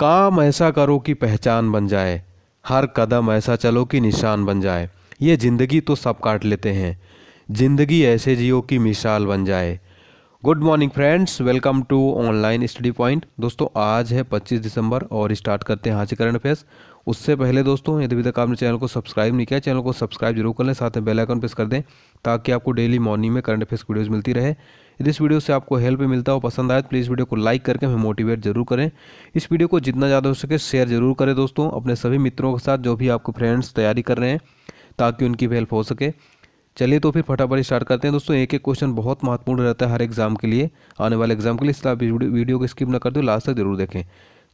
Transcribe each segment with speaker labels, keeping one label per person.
Speaker 1: काम ऐसा करो कि पहचान बन जाए हर कदम ऐसा चलो कि निशान बन जाए ये ज़िंदगी तो सब काट लेते हैं ज़िंदगी ऐसे जियो कि मिसाल बन जाए good morning friends welcome to online study point दोस्तों आज है 25 दिसंबर और स्टार्ट करते हैं करंट अफेयर्स उससे पहले दोस्तों यदि अभी तक आपने चैनल को सब्सक्राइब नहीं किया चैनल को सब्सक्राइब जरूर कर लें साथ में बेल आइकन प्रेस कर दें ताकि आपको डेली मॉर्निंग में करंट अफेयर्स वीडियोज़ मिलती रहे यदि इस वीडियो से आपको हेल्प मिलता हो पसंद आए तो प्लीज़ वीडियो को लाइक करके हमें मोटिवेट जरूर करें इस वीडियो को जितना ज़्यादा हो सके शेयर जरूर करें दोस्तों अपने सभी मित्रों के साथ जो भी आपके फ्रेंड्स तैयारी कर रहे हैं ताकि उनकी भी हेल्प हो सके चलिए तो फिर फटाफट स्टार्ट करते हैं दोस्तों एक एक क्वेश्चन बहुत महत्वपूर्ण रहता है हर एग्जाम के लिए आने वाले एग्जाम के लिए इसलिए आप वीडियो को स्किप ना कर दो लास्ट तक जरूर देखें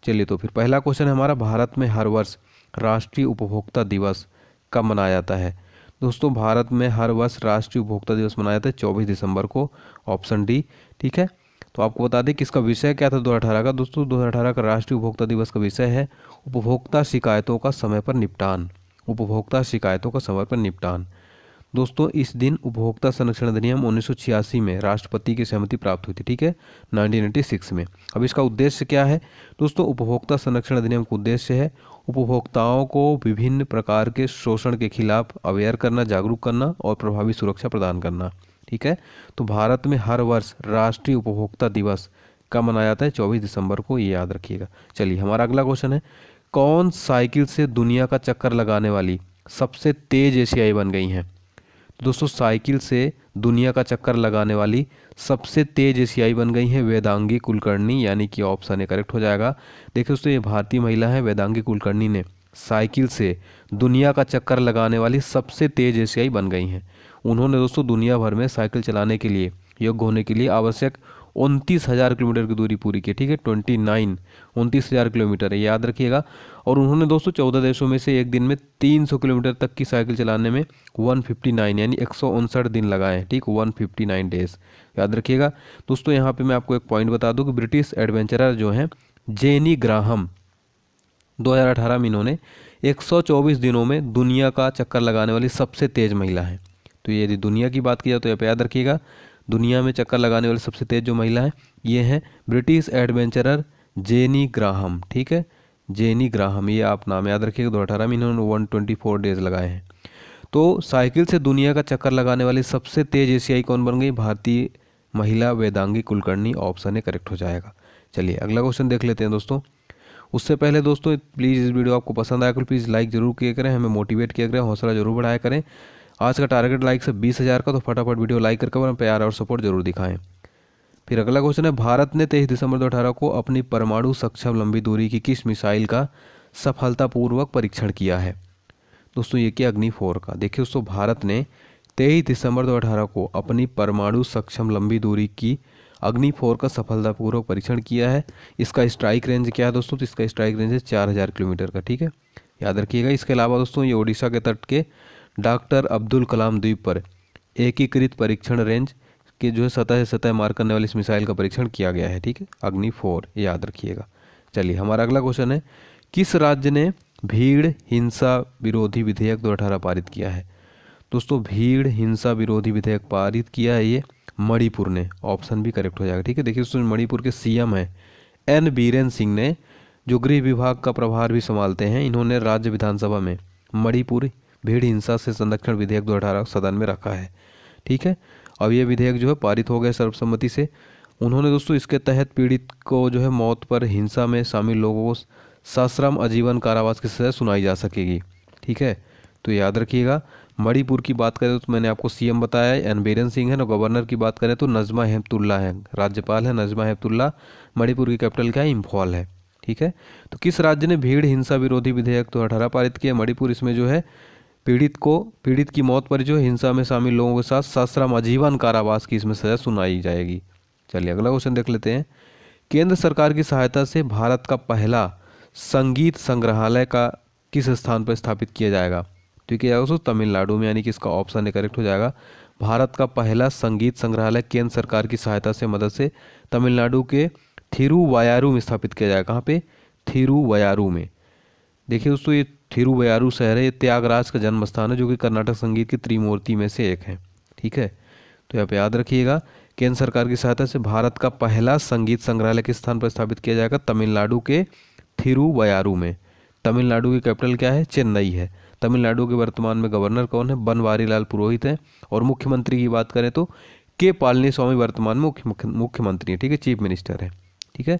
Speaker 1: चलिए तो फिर पहला क्वेश्चन है हमारा भारत में हर वर्ष राष्ट्रीय उपभोक्ता दिवस कब मनाया जाता है दोस्तों भारत में हर वर्ष राष्ट्रीय उपभोक्ता दिवस मनाया जाता है चौबीस दिसंबर को ऑप्शन डी ठीक है तो आपको बता दें कि इसका विषय क्या था दो का दोस्तों दो का राष्ट्रीय उपभोक्ता दिवस का विषय है उपभोक्ता शिकायतों का समय पर निपटान उपभोक्ता शिकायतों का समय पर निपटान दोस्तों इस दिन उपभोक्ता संरक्षण अधिनियम उन्नीस में राष्ट्रपति की सहमति प्राप्त हुई थी ठीक है 1996 में अब इसका उद्देश्य क्या है दोस्तों उपभोक्ता संरक्षण अधिनियम का उद्देश्य है उपभोक्ताओं को विभिन्न प्रकार के शोषण के खिलाफ अवेयर करना जागरूक करना और प्रभावी सुरक्षा प्रदान करना ठीक है तो भारत में हर वर्ष राष्ट्रीय उपभोक्ता दिवस का मनाया जाता है चौबीस दिसंबर को ये याद रखिएगा चलिए हमारा अगला क्वेश्चन है कौन साइकिल से दुनिया का चक्कर लगाने वाली सबसे तेज एशियाई बन गई हैं दोस्तों साइकिल से दुनिया का चक्कर लगाने वाली सबसे तेज एशियाई बन गई हैं वेदांगी कुलकर्णी यानी कि ऑप्शन ए करेक्ट हो जाएगा देखिए दोस्तों ये भारतीय महिला है वेदांगी कुलकर्णी ने साइकिल से दुनिया का चक्कर लगाने वाली सबसे तेज एशियाई बन गई हैं उन्होंने दोस्तों दुनिया भर में साइकिल चलाने के लिए योग्य होने के लिए आवश्यक उनतीस हज़ार किलोमीटर की दूरी पूरी की ठीक है ट्वेंटी नाइन उनतीस हज़ार किलोमीटर है याद रखिएगा और उन्होंने दोस्तों चौदह देशों में से एक दिन में तीन सौ किलोमीटर तक की साइकिल चलाने में वन फिफ्टी नाइन यानी एक सौ उनसठ दिन लगाए ठीक वन फिफ्टी नाइन डेज याद रखिएगा दोस्तों यहाँ पर मैं आपको एक पॉइंट बता दूँ कि ब्रिटिश एडवेंचरर जो हैं जेनी ग्राहम अठारह में इन्होंने चौबीस दिनों में दुनिया का चक्कर लगाने वाली सबसे तेज़ महिला है तो यदि दुनिया की बात की जाए तो यहाँ पर याद रखिएगा दुनिया में चक्कर लगाने वाली सबसे तेज़ जो महिला है ये हैं ब्रिटिश एडवेंचरर जेनी ग्राहम ठीक है जेनी ग्राहम ये आप नाम याद रखिए दो अठारह में इन्होंने वन ट्वेंटी फोर डेज लगाए हैं तो साइकिल से दुनिया का चक्कर लगाने वाली सबसे तेज एशियाई कौन बन गई भारतीय महिला वेदांगी कुलकर्णी ऑप्शन है करेक्ट हो जाएगा चलिए अगला क्वेश्चन देख लेते हैं दोस्तों उससे पहले दोस्तों प्लीज़ इस वीडियो आपको पसंद आया करो प्लीज़ लाइक जरूर किया करें हमें मोटिवेट किया करें हौसला जरूर बढ़ाया करें आज का टारगेट लाइक से बीस हज़ार का तो फटाफट वीडियो लाइक करके अपना प्यार और सपोर्ट जरूर दिखाएं फिर अगला क्वेश्चन है भारत ने तेईस दिसंबर दो को अपनी परमाणु सक्षम लंबी दूरी की किस मिसाइल का सफलतापूर्वक परीक्षण किया है दोस्तों ये क्या अग्नि फोर का देखिए दोस्तों भारत ने तेईस दिसंबर दो को अपनी परमाणु सक्षम लंबी दूरी की अग्नि फोर का सफलतापूर्वक परीक्षण किया है इसका स्ट्राइक रेंज क्या है दोस्तों तो इसका स्ट्राइक रेंज है चार हज़ार किलोमीटर का ठीक है याद रखिएगा इसके अलावा दोस्तों ये ओडिशा के तट के डॉक्टर अब्दुल कलाम द्वीप पर एकीकृत परीक्षण रेंज के जो है सतह से सतह मार करने वाली इस मिसाइल का परीक्षण किया गया है ठीक है अग्नि फोर याद रखिएगा चलिए हमारा अगला क्वेश्चन है किस राज्य ने भीड़ हिंसा विरोधी विधेयक दो अठारह पारित किया है दोस्तों भीड़ हिंसा विरोधी विधेयक पारित किया है ये मणिपुर ने ऑप्शन भी करेक्ट हो जाएगा ठीक है देखिए दोस्तों मणिपुर के सीएम हैं एन बीरेन सिंह ने जो गृह विभाग का प्रभार भी संभालते हैं इन्होंने राज्य विधानसभा में मणिपुर भीड़ हिंसा से संरक्षण विधेयक दो सदन में रखा है ठीक है अब ये विधेयक जो है पारित हो गया सर्वसम्मति से उन्होंने दोस्तों इसके तहत पीड़ित को जो है मौत पर हिंसा में शामिल लोगों को सश्रम आजीवन कारावास की सजा सुनाई जा सकेगी ठीक है तो याद रखिएगा मणिपुर की बात करें तो मैंने आपको सीएम बताया है एन सिंह है और गवर्नर की बात करें तो नजमा हेमतुल्ला है राज्यपाल है नजमा हेमतुल्ला मणिपुर की कैपिटल क्या है इम्फॉल है ठीक है तो किस राज्य ने भीड़ हिंसा विरोधी विधेयक तो अठारह पारित किया मणिपुर इसमें जो है पीड़ित को पीड़ित की मौत पर जो हिंसा में शामिल लोगों के साथ सश्रम आजीवन कारावास की इसमें सजा सुनाई जाएगी चलिए अगला क्वेश्चन देख लेते हैं केंद्र सरकार की सहायता से भारत का पहला संगीत संग्रहालय का किस स्थान पर स्थापित किया जाएगा तो है जाएगा दोस्तों तमिलनाडु में यानी कि इसका ऑप्शन करेक्ट हो जाएगा भारत का पहला संगीत संग्रहालय केंद्र सरकार की सहायता से मदद से तमिलनाडु के थिरुवायारू में स्थापित किया जाएगा कहाँ पे थिरुवायारू में देखिए दोस्तों ये थिरुवयारू शहर है ये त्यागराज का जन्म स्थान है जो कि कर्नाटक संगीत की त्रिमूर्ति में से एक है ठीक है तो यहाँ पे याद रखिएगा केंद्र सरकार की सहायता से भारत का पहला संगीत संग्रहालय किस स्थान पर स्थापित किया जाएगा तमिलनाडु के थिरुवयारू में तमिलनाडु की कैपिटल क्या है चेन्नई है तमिलनाडु के वर्तमान में गवर्नर कौन है बनवारी लाल पुरोहित हैं और मुख्यमंत्री की बात करें तो के पालनी स्वामी वर्तमान में मुख्य मुख्यमंत्री हैं ठीक है चीफ मिनिस्टर हैं ठीक है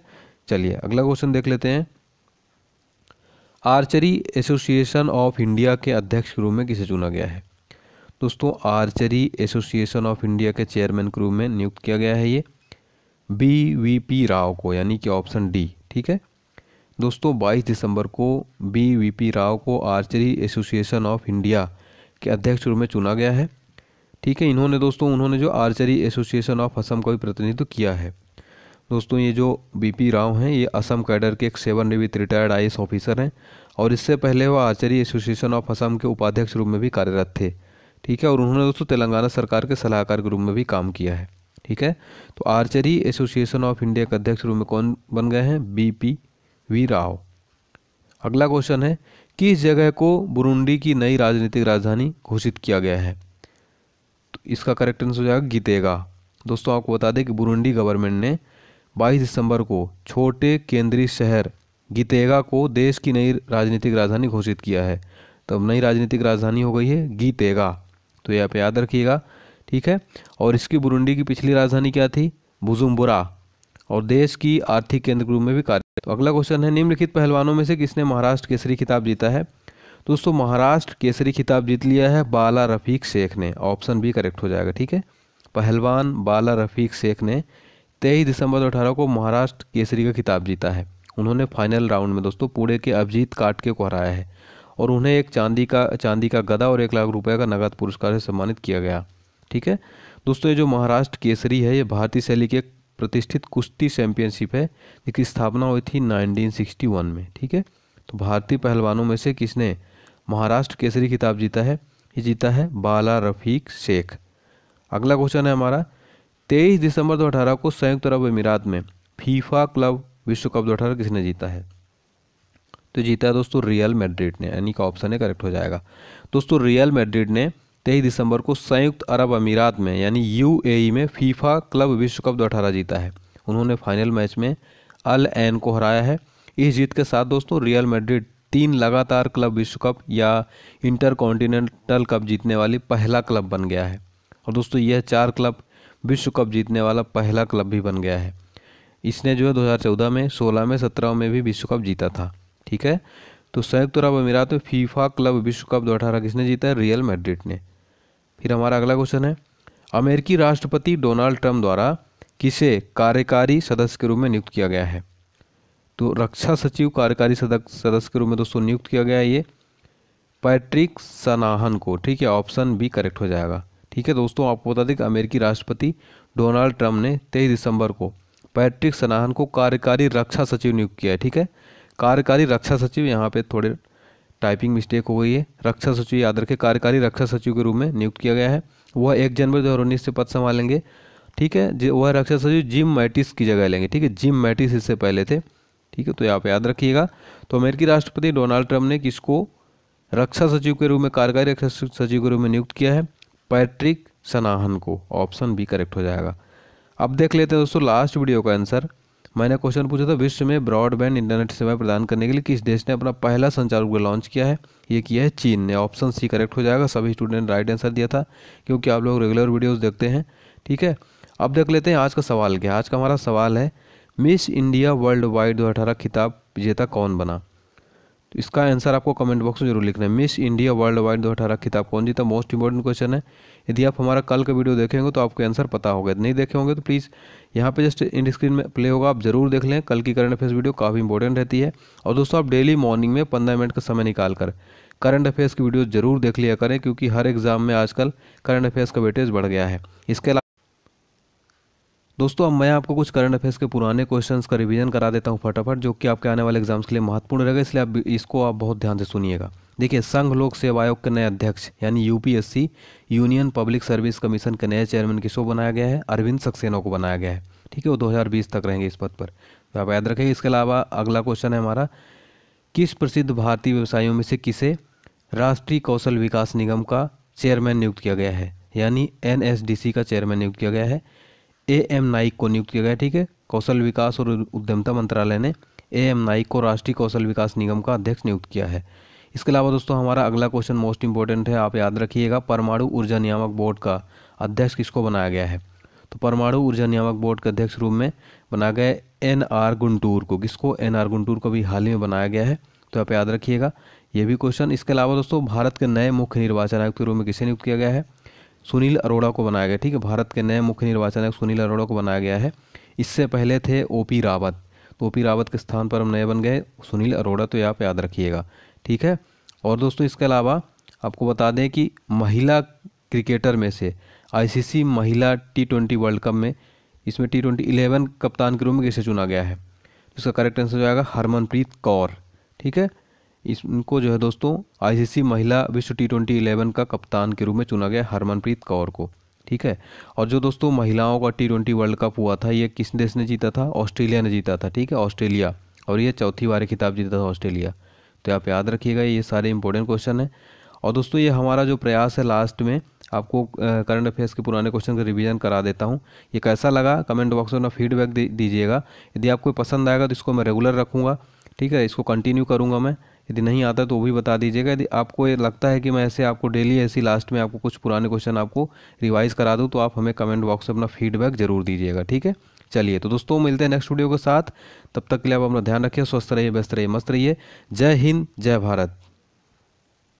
Speaker 1: चलिए अगला क्वेश्चन देख लेते हैं आर्चरी एसोसिएशन ऑफ इंडिया के अध्यक्ष के रूप में किसे चुना गया है दोस्तों आर्चरी एसोसिएशन ऑफ इंडिया के चेयरमैन के रूप में नियुक्त किया गया है ये बी वी पी राव को यानी कि ऑप्शन डी ठीक है दोस्तों 22 दिसंबर को बी वी पी राव को आर्चरी एसोसिएशन ऑफ इंडिया के अध्यक्ष रूप में चुना गया है ठीक है इन्होंने दोस्तों उन्होंने जो आर्चरी एसोसिएशन ऑफ असम का भी प्रतिनिधित्व किया है दोस्तों ये जो बीपी राव हैं ये असम कैडर के एक सेवानिवृत्त रिटायर्ड आई ऑफिसर हैं और इससे पहले वह आचार्य एसोसिएशन ऑफ असम के उपाध्यक्ष रूप में भी कार्यरत थे ठीक है और उन्होंने दोस्तों तेलंगाना सरकार के सलाहकार के रूप में भी काम किया है ठीक है तो आर्चरी एसोसिएशन ऑफ इंडिया के अध्यक्ष रूप में कौन बन गए हैं बी पी वी राव अगला क्वेश्चन है किस जगह को बुरुंडी की नई राजनीतिक राजधानी घोषित किया गया है तो इसका करेक्ट आंसर हो जाएगा गीतेगा दोस्तों आपको बता दें कि बुरुंडी गवर्नमेंट ने 22 दिसंबर को छोटे केंद्रीय शहर गीतेगा को देश की नई राजनीतिक राजधानी घोषित किया है तब तो नई राजनीतिक राजधानी हो गई है गीतेगा तो ये आप याद रखिएगा ठीक है और इसकी बुरुंडी की पिछली राजधानी क्या थी भुजुम्बुरा और देश की आर्थिक केंद्र ग्रुप में भी कार्य तो अगला क्वेश्चन है निम्नलिखित पहलवानों में से किसने महाराष्ट्र केसरी खिताब जीता है दोस्तों महाराष्ट्र केसरी खिताब जीत लिया है बाला रफीक शेख ने ऑप्शन बी करेक्ट हो जाएगा ठीक है पहलवान बाला रफीक शेख ने तेईस दिसंबर दो अठारह को महाराष्ट्र केसरी का खिताब जीता है उन्होंने फाइनल राउंड में दोस्तों पुणे के अभिजीत काटके को हराया है और उन्हें एक चांदी का चांदी का गदा और एक लाख रुपये का नगद पुरस्कार से सम्मानित किया गया ठीक है दोस्तों ये जो महाराष्ट्र केसरी है ये भारतीय शैली की एक प्रतिष्ठित कुश्ती चैंपियनशिप है जिसकी स्थापना हुई थी 1961 में ठीक है तो भारतीय पहलवानों में से किसने महाराष्ट्र केसरी खिताब जीता है ये जीता है बाला रफीक शेख अगला क्वेश्चन है हमारा तेईस दिसंबर 2018 को संयुक्त अरब अमीरात में फीफा क्लब विश्व कप दो किसने जीता है तो जीता है दोस्तों रियल मैड्रिड ने यानी का ऑप्शन है करेक्ट हो जाएगा दोस्तों रियल मैड्रिड ने तेईस दिसंबर को संयुक्त अरब अमीरात में यानी यू में फीफा क्लब विश्व कप दो जीता है उन्होंने फाइनल मैच में अल एन को हराया है इस जीत के साथ दोस्तों रियल मैड्रिड तीन लगातार क्लब विश्व कप या इंटर कॉन्टिनेंटल कप जीतने वाली पहला क्लब बन गया है और दोस्तों यह चार क्लब विश्व कप जीतने वाला पहला क्लब भी बन गया है इसने जो है चौदह में सोलह में सत्रह में भी विश्व कप जीता था ठीक है तो संयुक्त अरब अमीरात में फीफा क्लब विश्व कप दो किसने जीता है रियल मैड्रिड ने फिर हमारा अगला क्वेश्चन है अमेरिकी राष्ट्रपति डोनाल्ड ट्रंप द्वारा किसे कार्यकारी सदस्य के रूप में नियुक्त किया गया है तो रक्षा सचिव कार्यकारी सदस्य के रूप में दोस्तों नियुक्त किया गया है ये पैट्रिक सनाहन को ठीक है ऑप्शन बी करेक्ट हो जाएगा ठीक है दोस्तों आपको बता दें कि अमेरिकी राष्ट्रपति डोनाल्ड ट्रंप ने तेईस दिसंबर को पैट्रिक सनाहन को कार्यकारी रक्षा सचिव नियुक्त किया है ठीक है कार्यकारी रक्षा सचिव यहाँ पे थोड़े टाइपिंग मिस्टेक हो गई है रक्षा सचिव याद रखे कार्यकारी रक्षा सचिव के रूप में नियुक्त किया गया है वह एक जनवरी दो से पद संभालेंगे ठीक है वह रक्षा सचिव जिम मैटिस की जगह लेंगे ठीक है जिम मैटिस इससे पहले थे ठीक है तो आप याद रखिएगा तो अमेरिकी राष्ट्रपति डोनाल्ड ट्रंप ने किसको रक्षा सचिव के रूप में कार्यकारी रक्षा सचिव के रूप में नियुक्त किया है पैट्रिक सनाहन को ऑप्शन बी करेक्ट हो जाएगा अब देख लेते हैं दोस्तों लास्ट वीडियो का आंसर मैंने क्वेश्चन पूछा था विश्व में ब्रॉडबैंड इंटरनेट सेवाएं प्रदान करने के लिए किस देश ने अपना पहला संचार उपग्रह लॉन्च किया है ये किया है चीन ने ऑप्शन सी करेक्ट हो जाएगा सभी स्टूडेंट राइट आंसर दिया था क्योंकि आप लोग रेगुलर वीडियोज देखते हैं ठीक है अब देख लेते हैं आज का सवाल क्या आज का हमारा सवाल है मिस इंडिया वर्ल्ड वाइड दो खिताब विजेता कौन बना तो इसका आंसर आपको कमेंट बॉक्स में जरूर लिखना है मिस इंडिया वर्ल्ड वाइड दो अठारह खिताब कौन जीता मोस्ट इंपॉर्टेंट क्वेश्चन है यदि आप हमारा कल का वीडियो देखेंगे तो आपको आंसर पता होगा नहीं देखे होंगे तो प्लीज़ यहाँ पे जस्ट इंड स्क्रीन में प्ले होगा आप जरूर देख लें कल की करंट अफेयर्स वीडियो काफ़ी इंपॉर्टेंट रहती है और दोस्तों आप डेली मॉर्निंग में पंद्रह मिनट का समय निकाल कर करंट अफेयर्स की वीडियो जरूर देख लिया करें क्योंकि हर एग्जाम में आजकल करंट अफेयर्स का वेटेज बढ़ गया है इसके अलावा दोस्तों अब मैं आपको कुछ करंट अफेयर्स के पुराने क्वेश्चंस का रिवीजन करा देता हूँ फटाफट जो कि आपके आने वाले एग्जाम्स के लिए महत्वपूर्ण रहेगा इसलिए आप इसको आप बहुत ध्यान से सुनिएगा देखिए संघ लोक सेवा आयोग के नए अध्यक्ष यानी UPSC union public service commission के नए चेयरमैन किसको बनाया गया है अरविंद सक्सेना को बनाया गया है ठीक है वो दो तक रहेंगे इस पद पर तो आप याद रखेंगे इसके अलावा अगला क्वेश्चन है हमारा किस प्रसिद्ध भारतीय व्यवसायियों में से किसे राष्ट्रीय कौशल विकास निगम का चेयरमैन नियुक्त किया गया है यानी एन का चेयरमैन नियुक्त किया गया है ए एम नाइक को नियुक्त किया गया ठीक है कौशल विकास और उद्यमता मंत्रालय ने ए एम नाइक को राष्ट्रीय कौशल विकास निगम का अध्यक्ष नियुक्त किया है इसके अलावा दोस्तों हमारा अगला क्वेश्चन मोस्ट इंपॉर्टेंट है आप याद रखिएगा परमाणु ऊर्जा नियामक बोर्ड का अध्यक्ष किसको बनाया गया है तो परमाणु ऊर्जा नियामक बोर्ड के अध्यक्ष रूप में बनाया गया एन आर गुंटूर को किसको एन आर गुंटूर को भी हाल ही में बनाया गया है तो आप याद रखिएगा ये भी क्वेश्चन इसके अलावा दोस्तों भारत के नए मुख्य निर्वाचन आयुक्त के रूप में किसे नियुक्त किया गया है सुनील अरोड़ा को बनाया गया ठीक है भारत के नए मुख्य निर्वाचन आयुक्त सुनील अरोड़ा को बनाया गया है इससे पहले थे ओ पी रावत तो ओ पी रावत के स्थान पर हम नए बन गए सुनील अरोड़ा तो आप याद रखिएगा ठीक है और दोस्तों इसके अलावा आपको बता दें कि महिला क्रिकेटर में से आईसीसी महिला टी ट्वेंटी वर्ल्ड कप में इसमें टी ट्वेंटी इलेवन कप्तान के रूप में किसे चुना गया है तो इसका करेक्ट आंसर हो जाएगा हरमनप्रीत कौर ठीक है इनको जो है दोस्तों आईसीसी महिला विश्व टी ट्वेंटी इलेवन का कप्तान के रूप में चुना गया हरमनप्रीत कौर को ठीक है और जो दोस्तों महिलाओं का टी ट्वेंटी वर्ल्ड कप हुआ था ये किस देश ने जीता था ऑस्ट्रेलिया ने जीता था ठीक है ऑस्ट्रेलिया और ये चौथी बार खिताब जीता था ऑस्ट्रेलिया तो आप याद रखिएगा ये सारे इंपॉर्टेंट क्वेश्चन हैं और दोस्तों ये हमारा जो प्रयास है लास्ट में आपको करंट अफेयर्स के पुराने क्वेश्चन का रिवीजन करा देता हूँ ये कैसा लगा कमेंट बॉक्स में अपना फीडबैक दीजिएगा यदि आपको पसंद आएगा तो इसको मैं रेगुलर रखूँगा ठीक है इसको कंटिन्यू करूँगा मैं यदि नहीं आता तो भी बता दीजिएगा यदि आपको ये लगता है कि मैं ऐसे आपको डेली ऐसी लास्ट में आपको कुछ पुराने क्वेश्चन आपको रिवाइज करा दूँ तो आप हमें कमेंट बॉक्स में अपना फीडबैक जरूर दीजिएगा ठीक है चलिए तो दोस्तों मिलते हैं नेक्स्ट वीडियो के साथ तब तक के लिए आप अपना ध्यान रखिए स्वस्थ रहिए व्यस्त रहिए मस्त रहिए जय हिंद जय भारत